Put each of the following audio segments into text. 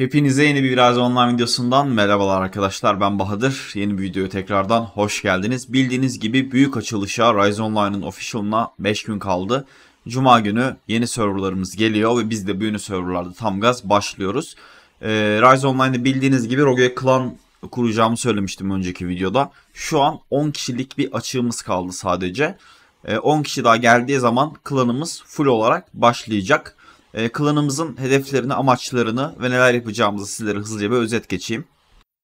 Hepinize yeni bir biraz online videosundan merhabalar arkadaşlar ben Bahadır. Yeni bir videoya tekrardan hoş geldiniz. Bildiğiniz gibi büyük açılışa Rise Online'ın official'ına 5 gün kaldı. Cuma günü yeni serverlarımız geliyor ve biz de bu yeni serverlarda tam gaz başlıyoruz. Ee, Rise Online'da bildiğiniz gibi Rogue Clan kuracağımı söylemiştim önceki videoda. Şu an 10 kişilik bir açığımız kaldı sadece. Ee, 10 kişi daha geldiği zaman klanımız full olarak başlayacak e, klanımızın hedeflerini, amaçlarını ve neler yapacağımızı sizlere hızlıca bir özet geçeyim.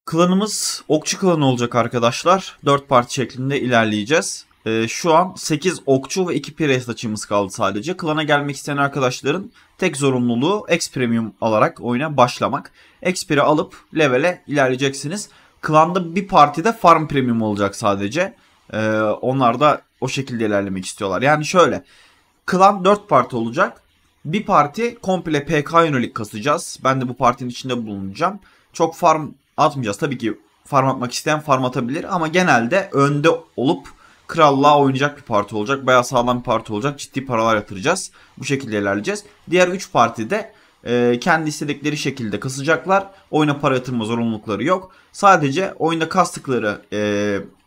Klanımız okçu klanı olacak arkadaşlar. 4 parti şeklinde ilerleyeceğiz. E, şu an 8 okçu ve 2 pire açımız kaldı sadece. Klana gelmek isteyen arkadaşların tek zorunluluğu X Premium alarak oyuna başlamak. X Pire alıp levele ilerleyeceksiniz. Klanda bir partide Farm Premium olacak sadece. E, onlar da o şekilde ilerlemek istiyorlar. Yani şöyle. Klan 4 parti olacak. Bir parti komple PK yönelik kasacağız. Ben de bu partinin içinde bulunacağım. Çok farm atmayacağız. Tabii ki farm atmak isteyen farm atabilir ama genelde önde olup krallığa oynayacak bir parti olacak. Bayağı sağlam bir parti olacak. Ciddi paralar yatıracağız. Bu şekilde ilerleyeceğiz. Diğer 3 partide e, kendi istedikleri şekilde kasacaklar. Oyuna para yatırma zorunlulukları yok. Sadece oyunda kastıkları e,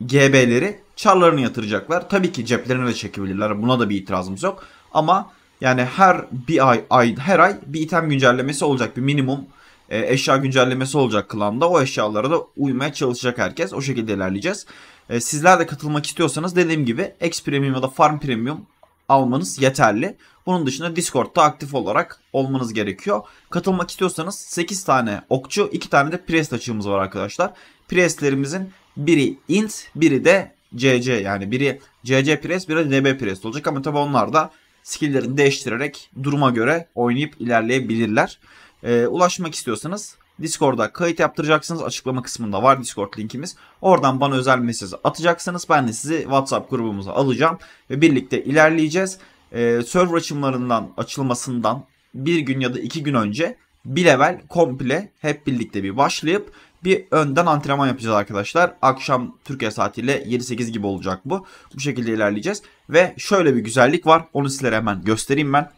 GB'leri çarlarını yatıracaklar. Tabii ki ceplerine de çekebilirler. Buna da bir itirazımız yok. Ama yani her bir ay, ay her ay bir item güncellemesi olacak. Bir minimum e, eşya güncellemesi olacak klanda. O eşyalara da uymaya çalışacak herkes. O şekilde ilerleyeceğiz. E, sizler de katılmak istiyorsanız dediğim gibi X Premium ya da Farm Premium almanız yeterli. Bunun dışında Discord'da aktif olarak olmanız gerekiyor. Katılmak istiyorsanız 8 tane okçu, 2 tane de priest açığımız var arkadaşlar. Priestlerimizin biri int, biri de CC yani biri CC priest, biri de DB priest olacak ama tabii onlar da skilllerini değiştirerek duruma göre oynayıp ilerleyebilirler. E, ulaşmak istiyorsanız Discord'a kayıt yaptıracaksınız. Açıklama kısmında var Discord linkimiz. Oradan bana özel mesaj atacaksınız. Ben de sizi WhatsApp grubumuza alacağım ve birlikte ilerleyeceğiz. Ee, server açımlarından açılmasından bir gün ya da iki gün önce bir level komple hep birlikte bir başlayıp bir önden antrenman yapacağız arkadaşlar. Akşam Türkiye saatiyle 7-8 gibi olacak bu. Bu şekilde ilerleyeceğiz. Ve şöyle bir güzellik var. Onu sizlere hemen göstereyim ben.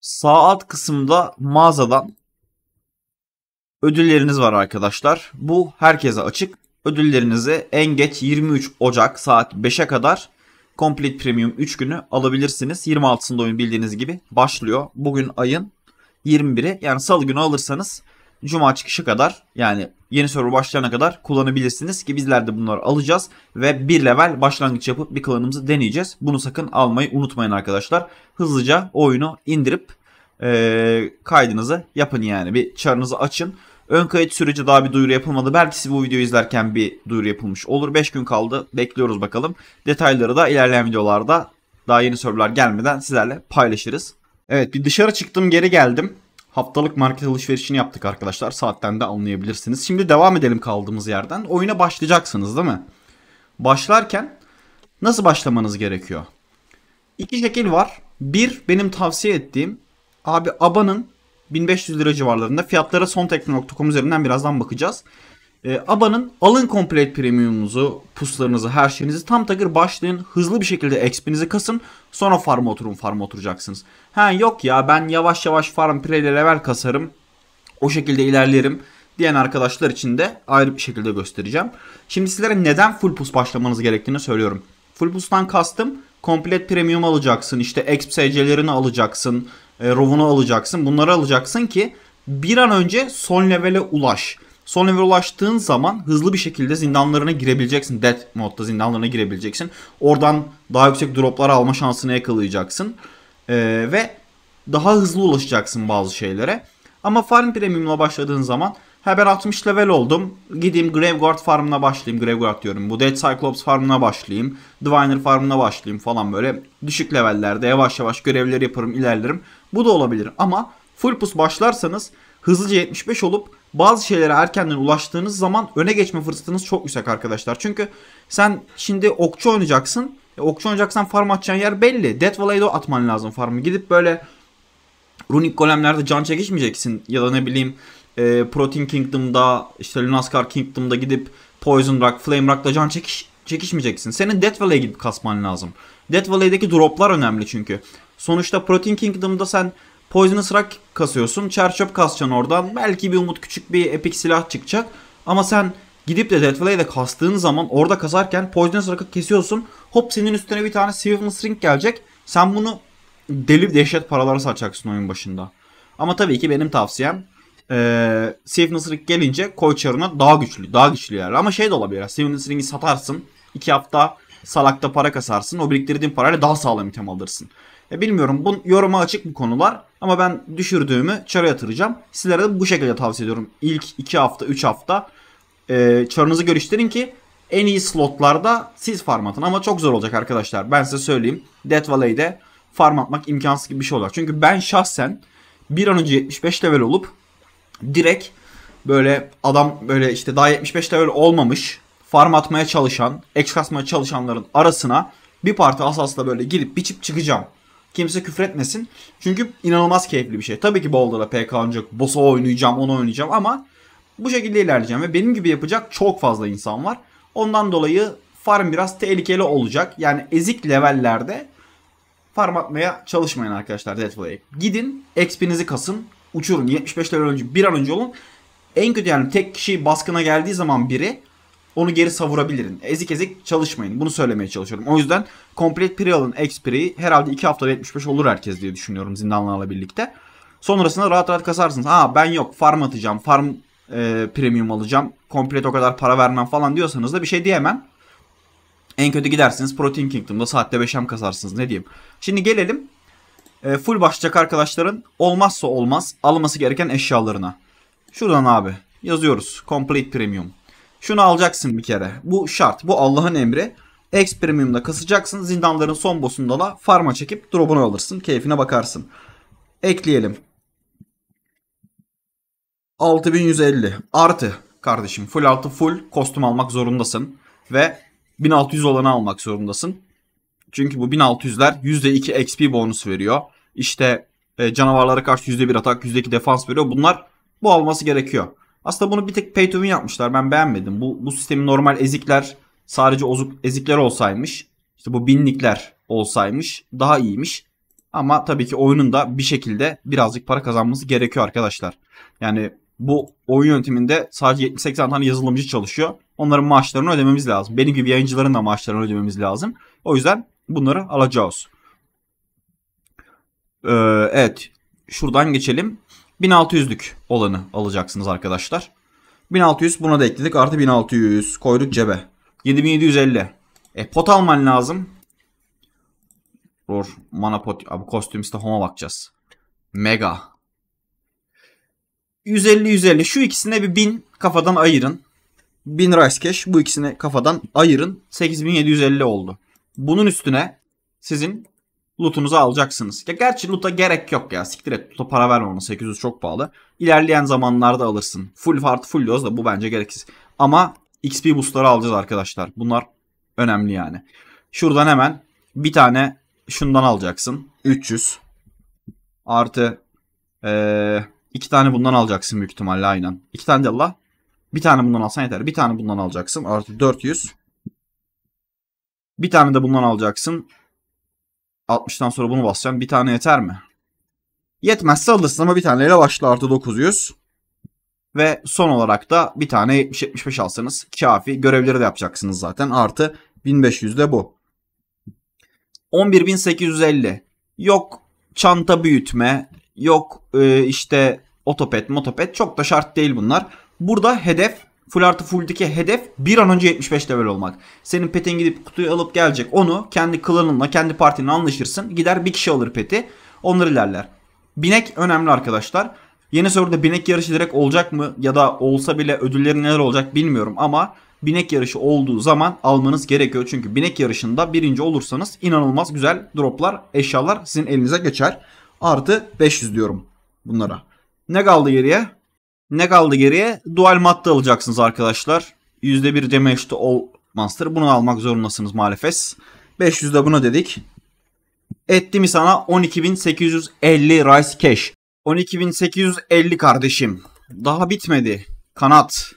Sağ alt kısımda mağazadan ödülleriniz var arkadaşlar. Bu herkese açık. Ödüllerinizi en geç 23 Ocak saat 5'e kadar Complete Premium 3 günü alabilirsiniz. 26'sında oyun bildiğiniz gibi başlıyor. Bugün ayın 21'i yani salı günü alırsanız Cuma çıkışı kadar yani yeni server başlayana kadar kullanabilirsiniz ki bizler de bunları alacağız ve bir level başlangıç yapıp bir klanımızı deneyeceğiz. Bunu sakın almayı unutmayın arkadaşlar. Hızlıca oyunu indirip e, kaydınızı yapın yani bir çarınızı açın. Ön kayıt süreci daha bir duyuru yapılmadı. Belki siz bu videoyu izlerken bir duyuru yapılmış olur. 5 gün kaldı. Bekliyoruz bakalım. Detayları da ilerleyen videolarda daha yeni sorular gelmeden sizlerle paylaşırız. Evet bir dışarı çıktım geri geldim. Haftalık market alışverişini yaptık arkadaşlar. Saatten de anlayabilirsiniz. Şimdi devam edelim kaldığımız yerden. Oyuna başlayacaksınız değil mi? Başlarken nasıl başlamanız gerekiyor? İki şekil var. Bir benim tavsiye ettiğim abi ABA'nın 1500 lira civarlarında fiyatlara sontekno.com üzerinden birazdan bakacağız. E, ABA'nın alın Complete Premium'unuzu, puslarınızı, her şeyinizi tam takır başlayın. Hızlı bir şekilde XP'nizi kasın. Sonra farm oturun, farm oturacaksınız. Ha yok ya ben yavaş yavaş farm preyle level kasarım. O şekilde ilerlerim diyen arkadaşlar için de ayrı bir şekilde göstereceğim. Şimdi sizlere neden full pus başlamanız gerektiğini söylüyorum. Full pustan kastım komplet premium alacaksın, işte exp SC'lerini alacaksın, e, rovunu alacaksın. Bunları alacaksın ki bir an önce son levele ulaş. Son level ulaştığın zaman hızlı bir şekilde zindanlarına girebileceksin. Death modda zindanlarına girebileceksin. Oradan daha yüksek droplar alma şansını yakalayacaksın. Ee, ve daha hızlı ulaşacaksın bazı şeylere. Ama farm premiumla başladığın zaman ha ben 60 level oldum. Gideyim Graveguard farmına başlayayım. Graveguard diyorum. Bu Dead Cyclops farmına başlayayım. Diviner farmına başlayayım falan böyle. Düşük levellerde yavaş yavaş görevleri yaparım ilerlerim. Bu da olabilir ama full pus başlarsanız hızlıca 75 olup bazı şeylere erkenden ulaştığınız zaman öne geçme fırsatınız çok yüksek arkadaşlar. Çünkü sen şimdi okçu oynayacaksın. E, okçu oynayacaksan farm atacağın yer belli. Death Valley'de atman lazım farmı. Gidip böyle runik golemlerde can çekişmeyeceksin. Ya da ne bileyim e, Protein Kingdom'da işte Lunaskar Kingdom'da gidip Poison Rock, Flame Rock'la can çekiş, çekişmeyeceksin. Senin Death Valley'e gidip kasman lazım. Death Valley'deki droplar önemli çünkü. Sonuçta Protein Kingdom'da sen Poisonous Rock kasıyorsun. Çerçöp kasacaksın oradan. Belki bir umut küçük bir epik silah çıkacak. Ama sen gidip de Deathvalley'de kastığın zaman orada kasarken Poisonous Rock'ı kesiyorsun. Hop senin üstüne bir tane Swiftness Ring gelecek. Sen bunu deli dehşet paralara satacaksın oyun başında. Ama tabii ki benim tavsiyem ee, Swiftness Ring gelince koy çarına daha güçlü. Daha güçlü yer. Ama şey de olabilir. Swiftness Ring'i satarsın. iki hafta salakta para kasarsın. O biriktirdiğin parayla daha sağlam item alırsın. E, bilmiyorum bu yoruma açık bu konular ama ben düşürdüğümü çara yatıracağım. Sizlere de bu şekilde tavsiye ediyorum. İlk 2 hafta 3 hafta e, çarınızı görüştürün ki en iyi slotlarda siz farm atın. Ama çok zor olacak arkadaşlar. Ben size söyleyeyim. Death Valley'de farm atmak imkansız gibi bir şey olacak. Çünkü ben şahsen bir an önce 75 level olup direkt böyle adam böyle işte daha 75 level olmamış farm atmaya çalışan, ex çalışanların arasına bir parti asasla böyle girip biçip çıkacağım. Kimse küfretmesin. Çünkü inanılmaz keyifli bir şey. Tabii ki Boulder'da PK oynayacak. Boss'a oynayacağım, onu oynayacağım ama bu şekilde ilerleyeceğim. Ve benim gibi yapacak çok fazla insan var. Ondan dolayı farm biraz tehlikeli olacak. Yani ezik levellerde farm atmaya çalışmayın arkadaşlar Deathway'e. Gidin XP'nizi kasın. Uçurun. 75 level önce bir an önce olun. En kötü yani tek kişi baskına geldiği zaman biri onu geri savurabilirin. Ezik ezik çalışmayın. Bunu söylemeye çalışıyorum. O yüzden Complete Perial'ın expiry herhalde 2 haftada 75 olur herkes diye düşünüyorum zindanlarla birlikte. Sonrasında rahat rahat kasarsınız. Ha ben yok farm atacağım. Farm e, premium alacağım. Komplet o kadar para vermem falan diyorsanız da bir şey diyemem. En kötü gidersiniz Protein Kingdom'da saatte 5'em kasarsınız ne diyeyim. Şimdi gelelim e, full başlayacak arkadaşların olmazsa olmaz alması gereken eşyalarına. Şuradan abi yazıyoruz Complete Premium. Şunu alacaksın bir kere. Bu şart. Bu Allah'ın emri. X Premium'da kasacaksın. Zindanların son boss'unda da farma çekip drop'unu alırsın. Keyfine bakarsın. Ekleyelim. 6150 artı kardeşim full altı full kostüm almak zorundasın. Ve 1600 olanı almak zorundasın. Çünkü bu 1600'ler %2 XP bonus veriyor. İşte e, canavarlara karşı %1 atak, %2 defans veriyor. Bunlar bu alması gerekiyor. Aslında bunu bir tek pay to win yapmışlar. Ben beğenmedim. Bu, bu sistemi normal ezikler sadece ozuk, ezikler olsaymış. İşte bu binlikler olsaymış daha iyiymiş. Ama tabii ki oyunun da bir şekilde birazcık para kazanması gerekiyor arkadaşlar. Yani bu oyun yönetiminde sadece 70-80 tane yazılımcı çalışıyor. Onların maaşlarını ödememiz lazım. Benim gibi yayıncıların da maaşlarını ödememiz lazım. O yüzden bunları alacağız. Ee, evet. Şuradan geçelim. 1600'lük olanı alacaksınız arkadaşlar. 1600 buna da ekledik. Artı 1600 koyduk cebe. 7750. E pot alman lazım. Dur. Mana pot. Abi kostümiste home'a bakacağız. Mega. 150-150. Şu ikisine bir 1000 kafadan ayırın. 1000 rice cash. Bu ikisini kafadan ayırın. 8750 oldu. Bunun üstüne sizin lootunuzu alacaksınız. Ya gerçi loot'a gerek yok ya. Siktir et loot'a para verme ona. 800 çok pahalı. İlerleyen zamanlarda alırsın. Full fart full loz da bu bence gereksiz. Ama XP boostları alacağız arkadaşlar. Bunlar önemli yani. Şuradan hemen bir tane şundan alacaksın. 300 artı ee, iki tane bundan alacaksın büyük ihtimalle aynen. İki tane de Allah. Bir tane bundan alsan yeter. Bir tane bundan alacaksın. Artı 400. Bir tane de bundan alacaksın. 60'tan sonra bunu basacağım. Bir tane yeter mi? Yetmezse alırsın ama bir taneyle başla artı 900. Ve son olarak da bir tane 70-75 alsanız kafi. Görevleri de yapacaksınız zaten. Artı 1500 de bu. 11.850. Yok çanta büyütme. Yok e, işte otopet motopet. Çok da şart değil bunlar. Burada hedef full artı fulldeki hedef bir an önce 75 level olmak. Senin petin gidip kutuyu alıp gelecek. Onu kendi klanınla kendi partinin anlaşırsın. Gider bir kişi alır peti. Onlar ilerler. Binek önemli arkadaşlar. Yeni soruda binek yarışı direkt olacak mı? Ya da olsa bile ödülleri neler olacak bilmiyorum ama binek yarışı olduğu zaman almanız gerekiyor. Çünkü binek yarışında birinci olursanız inanılmaz güzel droplar, eşyalar sizin elinize geçer. Artı 500 diyorum bunlara. Ne kaldı geriye? Ne kaldı geriye? Dual madde alacaksınız arkadaşlar. %1 damage to all monster. Bunu almak zorundasınız maalesef. 500 de bunu dedik. Etti mi sana 12.850 Rice Cash. 12.850 kardeşim. Daha bitmedi. Kanat.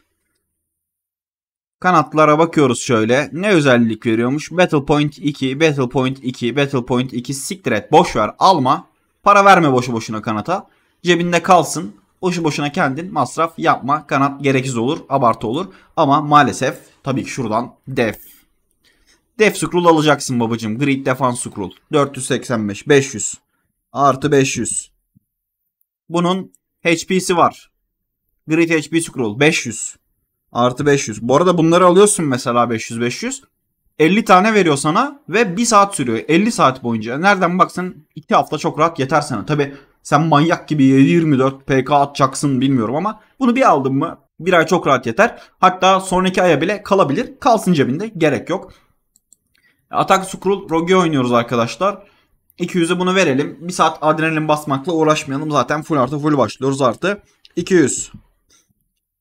Kanatlara bakıyoruz şöyle. Ne özellik veriyormuş? Battle Point 2, Battle Point 2, Battle Point 2. Siktir et. Boş ver. Alma. Para verme boşu boşuna kanata. Cebinde kalsın. Boşu boşuna kendin masraf yapma. Kanat gereksiz olur, abartı olur. Ama maalesef tabii ki şuradan def. Def scroll alacaksın babacım. Grid defense scroll. 485, 500. Artı 500. Bunun HP'si var. Grid HP scroll 500. Artı 500. Bu arada bunları alıyorsun mesela 500 500. 50 tane veriyor sana ve 1 saat sürüyor. 50 saat boyunca. Nereden baksan 2 hafta çok rahat yeter sana. Tabi sen manyak gibi 24 PK atacaksın bilmiyorum ama bunu bir aldın mı bir ay çok rahat yeter. Hatta sonraki aya bile kalabilir. Kalsın cebinde gerek yok. Atak Scroll Rogue oynuyoruz arkadaşlar. 200'e bunu verelim. Bir saat adrenalin basmakla uğraşmayalım. Zaten full artı full başlıyoruz artı. 200.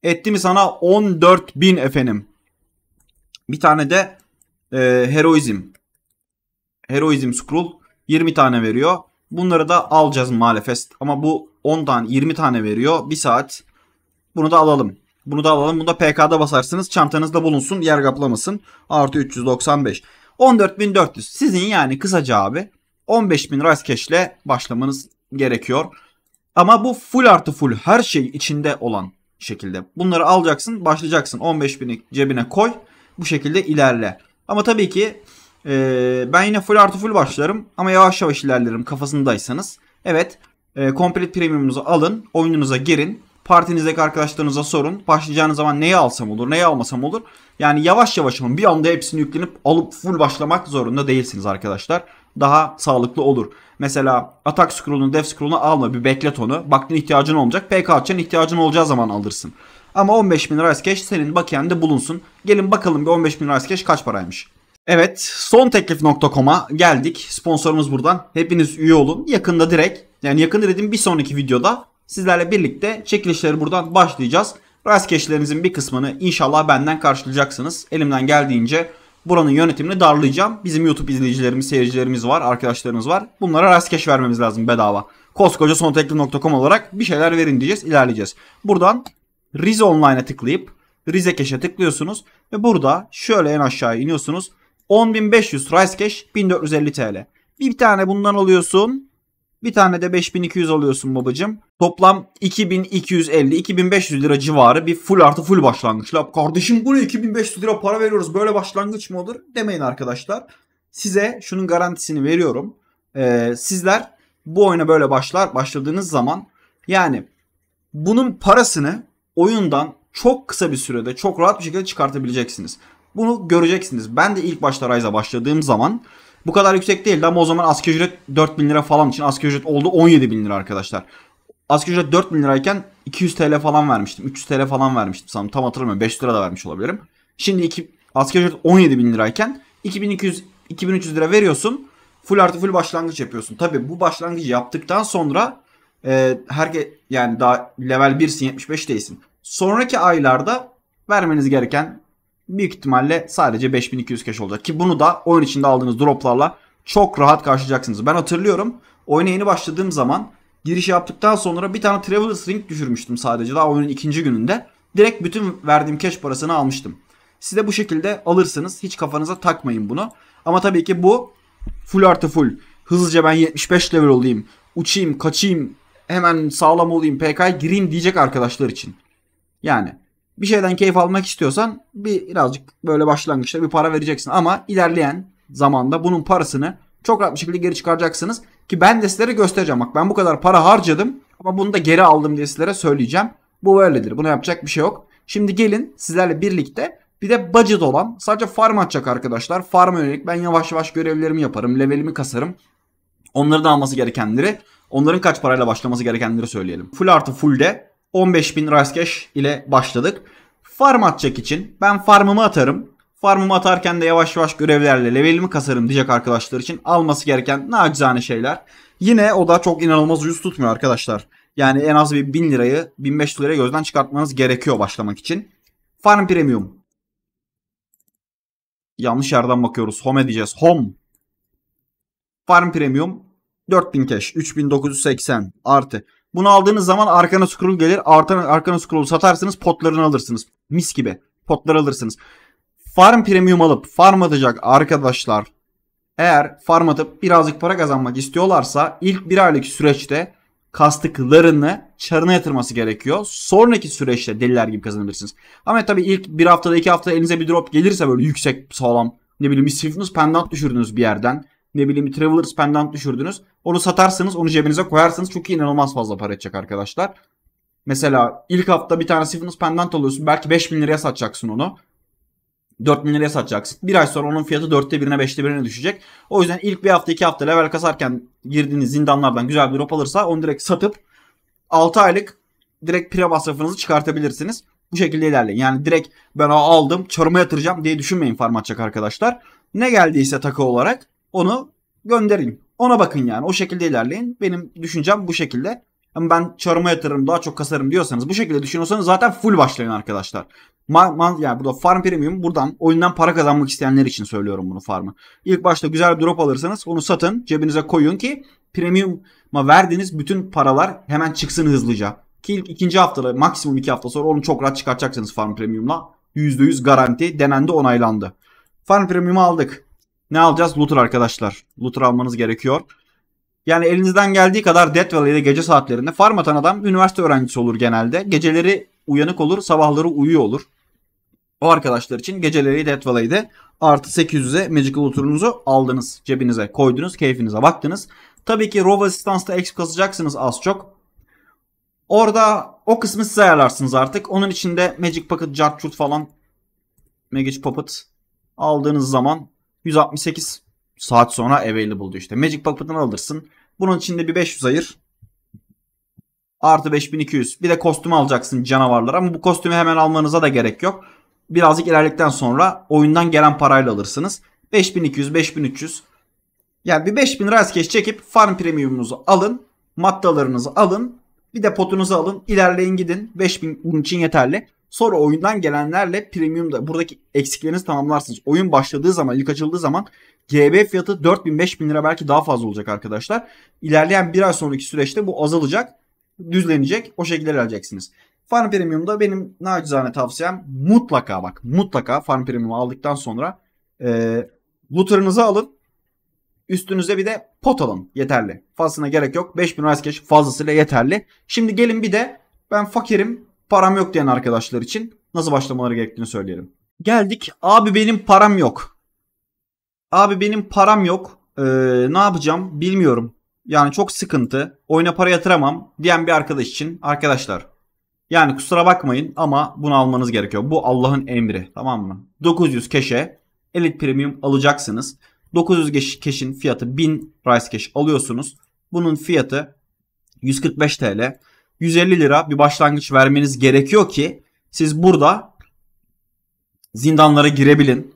Etti mi sana 14.000 efendim. Bir tane de e, heroizm. Heroizm scroll 20 tane veriyor. Bunları da alacağız maalesef. Ama bu 10 tane 20 tane veriyor. 1 saat. Bunu da alalım. Bunu da alalım. Bunu da PK'da basarsınız. Çantanızda bulunsun. Yer kaplamasın. Artı 395. 14.400. Sizin yani kısaca abi 15.000 Rice Cash ile başlamanız gerekiyor. Ama bu full artı full her şey içinde olan şekilde. Bunları alacaksın başlayacaksın 15.000'i cebine koy bu şekilde ilerle. Ama tabii ki ee, ben yine full artı full başlarım ama yavaş yavaş ilerlerim kafasındaysanız. Evet e, Complete Premium'unuzu alın oyununuza girin. Partinizdeki arkadaşlarınıza sorun. Başlayacağınız zaman neyi alsam olur, neyi almasam olur. Yani yavaş yavaş ama bir anda hepsini yüklenip alıp full başlamak zorunda değilsiniz arkadaşlar. Daha sağlıklı olur. Mesela atak scroll'unu, dev scroll'unu alma. Bir beklet onu. Baktın ihtiyacın olmayacak. PK atacaksın ihtiyacın olacağı zaman alırsın. Ama 15 bin lira cash senin bakiyende bulunsun. Gelin bakalım bir 15 bin lira cash kaç paraymış. Evet sonteklif.com'a geldik. Sponsorumuz buradan. Hepiniz üye olun. Yakında direkt yani yakında dediğim bir sonraki videoda sizlerle birlikte çekilişleri buradan başlayacağız. Rast bir kısmını inşallah benden karşılayacaksınız. Elimden geldiğince buranın yönetimini darlayacağım. Bizim YouTube izleyicilerimiz, seyircilerimiz var, arkadaşlarımız var. Bunlara rast vermemiz lazım bedava. Koskoca sonteklif.com olarak bir şeyler verin diyeceğiz, ilerleyeceğiz. Buradan Rize Online'a tıklayıp Rize Keş'e tıklıyorsunuz ve burada şöyle en aşağıya iniyorsunuz. 10500 Rice Cash 1450 TL. Bir tane bundan alıyorsun. Bir tane de 5200 alıyorsun babacım. Toplam 2250-2500 lira civarı bir full artı full başlangıçla. Kardeşim buraya 2500 lira para veriyoruz böyle başlangıç mı olur? Demeyin arkadaşlar. Size şunun garantisini veriyorum. Ee, sizler bu oyuna böyle başlar başladığınız zaman yani bunun parasını oyundan çok kısa bir sürede çok rahat bir şekilde çıkartabileceksiniz. Bunu göreceksiniz. Ben de ilk başta Ryze'a başladığım zaman bu kadar yüksek değildi ama o zaman asgari ücret 4000 lira falan için asgari ücret oldu 17000 lira arkadaşlar. Asgari ücret 4000 lirayken 200 TL falan vermiştim. 300 TL falan vermiştim sanırım. Tam hatırlamıyorum. 500 lira da vermiş olabilirim. Şimdi iki, asgari ücret 17000 lirayken 2200 2300 lira veriyorsun. Full artı full başlangıç yapıyorsun. Tabi bu başlangıcı yaptıktan sonra e, herke yani daha level 1'sin 75 değilsin. Sonraki aylarda vermeniz gereken büyük ihtimalle sadece 5200 cash olacak. Ki bunu da oyun içinde aldığınız droplarla çok rahat karşılayacaksınız. Ben hatırlıyorum oyuna yeni başladığım zaman giriş yaptıktan sonra bir tane Traveler's Ring düşürmüştüm sadece daha oyunun ikinci gününde. Direkt bütün verdiğim cash parasını almıştım. Siz de bu şekilde alırsınız. Hiç kafanıza takmayın bunu. Ama tabii ki bu full artı full. Hızlıca ben 75 level olayım. Uçayım, kaçayım, hemen sağlam olayım, PK'ya gireyim diyecek arkadaşlar için. Yani bir şeyden keyif almak istiyorsan bir, birazcık böyle başlangıçta bir para vereceksin. Ama ilerleyen zamanda bunun parasını çok rahat bir şekilde geri çıkaracaksınız. Ki ben de sizlere göstereceğim. Bak ben bu kadar para harcadım ama bunu da geri aldım diye sizlere söyleyeceğim. Bu böyledir. Buna yapacak bir şey yok. Şimdi gelin sizlerle birlikte bir de budget olan sadece farm atacak arkadaşlar. Farm yönelik ben yavaş yavaş görevlerimi yaparım. Levelimi kasarım. onları da alması gerekenleri, onların kaç parayla başlaması gerekenleri söyleyelim. Full artı full de 15.000 rice cash ile başladık. Farm atacak için ben farmımı atarım. Farmımı atarken de yavaş yavaş görevlerle levelimi kasarım diyecek arkadaşlar için alması gereken nacizane şeyler. Yine o da çok inanılmaz ucuz tutmuyor arkadaşlar. Yani en az bir 1000 lirayı 1500 liraya gözden çıkartmanız gerekiyor başlamak için. Farm Premium. Yanlış yerden bakıyoruz. Home diyeceğiz. Home. Farm Premium 4000 cash 3980 artı bunu aldığınız zaman arkana scroll gelir. Artan, arkana scroll satarsınız potlarını alırsınız. Mis gibi potlar alırsınız. Farm premium alıp farm atacak arkadaşlar eğer farm atıp birazcık para kazanmak istiyorlarsa ilk bir aylık süreçte kastıklarını çarına yatırması gerekiyor. Sonraki süreçte deliler gibi kazanabilirsiniz. Ama tabii ilk bir haftada iki haftada elinize bir drop gelirse böyle yüksek sağlam ne bileyim bir sifnus pendant düşürdünüz bir yerden ne bileyim bir Traveler's Pendant düşürdünüz. Onu satarsınız onu cebinize koyarsınız çünkü inanılmaz fazla para edecek arkadaşlar. Mesela ilk hafta bir tane Sylvanus Pendant alıyorsun. Belki 5000 liraya satacaksın onu. 4000 liraya satacaksın. Bir ay sonra onun fiyatı 4'te 1'ine 5'te 1'ine düşecek. O yüzden ilk bir hafta 2 hafta level kasarken girdiğiniz zindanlardan güzel bir drop alırsa onu direkt satıp 6 aylık direkt pire masrafınızı çıkartabilirsiniz. Bu şekilde ilerleyin. Yani direkt ben o aldım çarıma yatıracağım diye düşünmeyin farmaçak arkadaşlar. Ne geldiyse takı olarak onu gönderin. Ona bakın yani. O şekilde ilerleyin. Benim düşüncem bu şekilde. Ama ben çarıma yatırırım daha çok kasarım diyorsanız bu şekilde düşünüyorsanız zaten full başlayın arkadaşlar. Man, man, yani burada farm premium buradan oyundan para kazanmak isteyenler için söylüyorum bunu farmı. İlk başta güzel bir drop alırsanız onu satın cebinize koyun ki premium'a verdiğiniz bütün paralar hemen çıksın hızlıca. Ki ikinci haftada maksimum iki hafta sonra onu çok rahat çıkartacaksınız farm premium'la. %100 garanti denendi onaylandı. Farm premium'u aldık. Ne alacağız? Looter arkadaşlar. Looter almanız gerekiyor. Yani elinizden geldiği kadar Death Valley'de gece saatlerinde farm atan adam üniversite öğrencisi olur genelde. Geceleri uyanık olur, sabahları uyuyor olur. O arkadaşlar için geceleri Death Valley'de artı 800'e Magical Looter'unuzu aldınız. Cebinize koydunuz, keyfinize baktınız. Tabii ki Rove Assistance'da exp kasacaksınız az çok. Orada o kısmı siz ayarlarsınız artık. Onun içinde Magic Pocket, Jartchurt falan Magic Puppet aldığınız zaman 168 saat sonra available diyor işte. Magic Pocket'ını alırsın. Bunun içinde bir 500 ayır. Artı 5200. Bir de kostüm alacaksın canavarlara ama bu kostümü hemen almanıza da gerek yok. Birazcık ilerledikten sonra oyundan gelen parayla alırsınız. 5200, 5300. Yani bir 5000 rastkeş çekip farm premiumunuzu alın. Maddalarınızı alın. Bir de potunuzu alın. İlerleyin gidin. 5000 bunun için yeterli. Sonra oyundan gelenlerle premium'da buradaki eksiklerinizi tamamlarsınız. Oyun başladığı zaman, ilk açıldığı zaman GB fiyatı 4000-5000 lira belki daha fazla olacak arkadaşlar. İlerleyen bir ay sonraki süreçte bu azalacak, düzlenecek. O şekilde ilerleyeceksiniz. Farm Premium'da benim nacizane tavsiyem mutlaka bak mutlaka Farm Premium'u aldıktan sonra e, looter'ınızı alın. Üstünüze bir de pot alın. Yeterli. Fazlasına gerek yok. 5000 rice cash fazlasıyla yeterli. Şimdi gelin bir de ben fakirim param yok diyen arkadaşlar için nasıl başlamaları gerektiğini söyleyelim. Geldik. Abi benim param yok. Abi benim param yok. Ee, ne yapacağım bilmiyorum. Yani çok sıkıntı. Oyuna para yatıramam diyen bir arkadaş için arkadaşlar. Yani kusura bakmayın ama bunu almanız gerekiyor. Bu Allah'ın emri tamam mı? 900 keşe Elite Premium alacaksınız. 900 keşin fiyatı 1000 Rice Cash alıyorsunuz. Bunun fiyatı 145 TL. 150 lira bir başlangıç vermeniz gerekiyor ki siz burada zindanlara girebilin.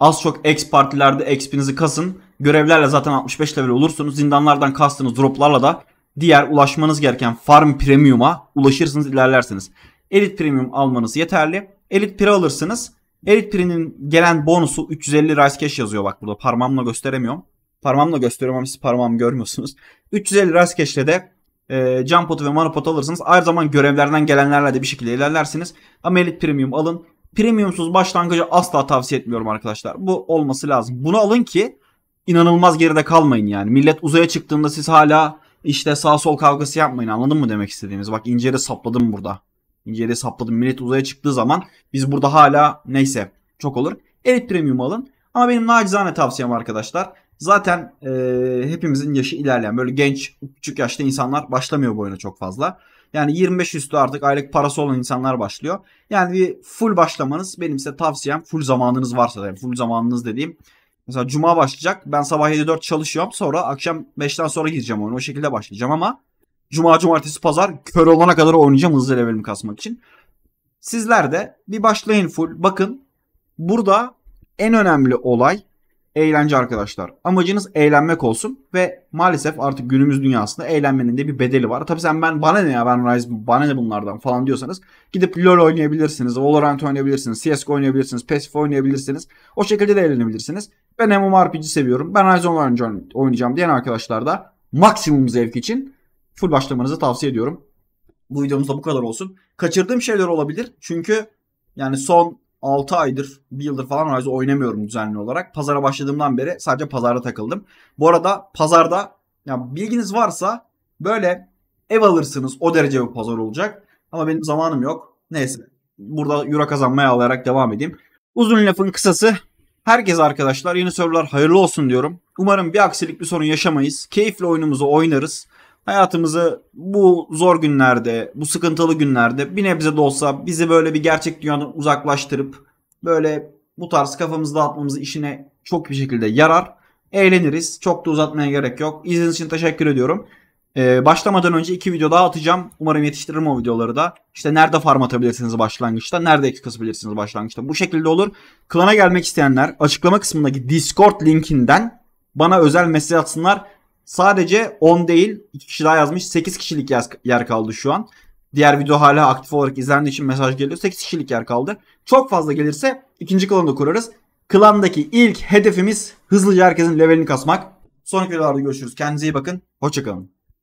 Az çok ex partilerde exp'inizi kasın. Görevlerle zaten 65 level olursunuz. Zindanlardan kastınız droplarla da diğer ulaşmanız gereken farm premium'a ulaşırsınız ilerlersiniz. Elite premium almanız yeterli. Elite pire alırsınız. Elite pire'nin gelen bonusu 350 rice cash yazıyor bak burada parmağımla gösteremiyorum. Parmağımla gösteriyorum ama siz parmağımı görmüyorsunuz. 350 rice cash'le de e, ee, jump ve mana alırsınız, alırsanız aynı zaman görevlerden gelenlerle de bir şekilde ilerlersiniz. Ama Elite Premium alın. Premiumsuz başlangıcı asla tavsiye etmiyorum arkadaşlar. Bu olması lazım. Bunu alın ki inanılmaz geride kalmayın yani. Millet uzaya çıktığında siz hala işte sağ sol kavgası yapmayın anladın mı demek istediğimiz. Bak inceli sapladım burada. İnceli sapladım. Millet uzaya çıktığı zaman biz burada hala neyse çok olur. Elite Premium alın. Ama benim nacizane tavsiyem arkadaşlar Zaten e, hepimizin yaşı ilerleyen böyle genç küçük yaşta insanlar başlamıyor bu oyuna çok fazla. Yani 25 üstü artık aylık parası olan insanlar başlıyor. Yani bir full başlamanız benim size tavsiyem full zamanınız varsa yani full zamanınız dediğim mesela cuma başlayacak ben sabah 7-4 çalışıyorum sonra akşam 5'ten sonra gireceğim oyuna o şekilde başlayacağım ama cuma cumartesi pazar kör olana kadar oynayacağım hızlı levelimi kasmak için. Sizler de bir başlayın full bakın burada en önemli olay eğlence arkadaşlar. Amacınız eğlenmek olsun ve maalesef artık günümüz dünyasında eğlenmenin de bir bedeli var. Tabi sen ben bana ne ya ben Rise bana ne bunlardan falan diyorsanız gidip LoL oynayabilirsiniz, Valorant oynayabilirsiniz, CSGO oynayabilirsiniz, PES oynayabilirsiniz. O şekilde de eğlenebilirsiniz. Ben MMORPG seviyorum. Ben Rise Online oynayacağım diyen arkadaşlar da maksimum zevk için full başlamanızı tavsiye ediyorum. Bu videomuzda bu kadar olsun. Kaçırdığım şeyler olabilir. Çünkü yani son 6 aydır, 1 yıldır falan Rise'ı oynamıyorum düzenli olarak. Pazara başladığımdan beri sadece pazarda takıldım. Bu arada pazarda ya bilginiz varsa böyle ev alırsınız. O derece bir pazar olacak. Ama benim zamanım yok. Neyse. Burada euro kazanmaya alarak devam edeyim. Uzun lafın kısası. Herkes arkadaşlar yeni serverlar hayırlı olsun diyorum. Umarım bir aksilik bir sorun yaşamayız. Keyifli oyunumuzu oynarız hayatımızı bu zor günlerde, bu sıkıntılı günlerde bir nebze de olsa bizi böyle bir gerçek dünyadan uzaklaştırıp böyle bu tarz kafamızı dağıtmamızı işine çok bir şekilde yarar. Eğleniriz. Çok da uzatmaya gerek yok. İzniniz için teşekkür ediyorum. Ee, başlamadan önce iki video daha atacağım. Umarım yetiştiririm o videoları da. İşte nerede farm atabilirsiniz başlangıçta, nerede ek kasabilirsiniz başlangıçta. Bu şekilde olur. Klana gelmek isteyenler açıklama kısmındaki Discord linkinden bana özel mesaj atsınlar. Sadece 10 değil 2 kişi daha yazmış. 8 kişilik yer kaldı şu an. Diğer video hala aktif olarak izlendiği için mesaj geliyor. 8 kişilik yer kaldı. Çok fazla gelirse ikinci klanı da kurarız. Klandaki ilk hedefimiz hızlıca herkesin levelini kasmak. Sonraki videolarda görüşürüz. Kendinize iyi bakın. Hoşçakalın.